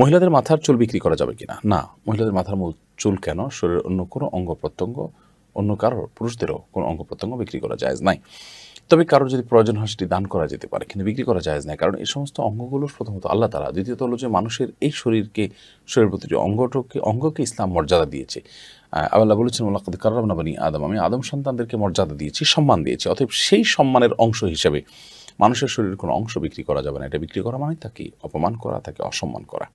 মহিলাদের মাথার চুল বিক্রি করা যাবে কিনা না মহিলাদের মাথার মূল চুল কেন শরীরের অন্য কোনো অঙ্গ প্রত্যঙ্গ অন্য কারোর পুরুষদেরও কোনো অঙ্গ প্রত্যঙ্গ বিক্রি করা যায় নাই তবে কারোর যদি প্রয়োজন হয় সেটি দান করা যেতে পারে কিন্তু বিক্রি করা যায় না কারণ এই সমস্ত অঙ্গগুলো প্রথমত আল্লাহ তারা দ্বিতীয়ত হলো যে মানুষের এই শরীরকে শরীরের প্রতিটি অঙ্গটকে অঙ্গকে ইসলাম মর্যাদা দিয়েছে আল্লাহ বলেছেন মোলাকাদ কারাবনাবানি আদম আমি আদম সন্তানদেরকে মর্যাদা দিয়েছি সম্মান দিয়েছি অতএব সেই সম্মানের অংশ হিসেবে মানুষের শরীরের কোনো অংশ বিক্রি করা যাবে না এটা বিক্রি করা মানে তাকে অপমান করা তাকে অসম্মান করা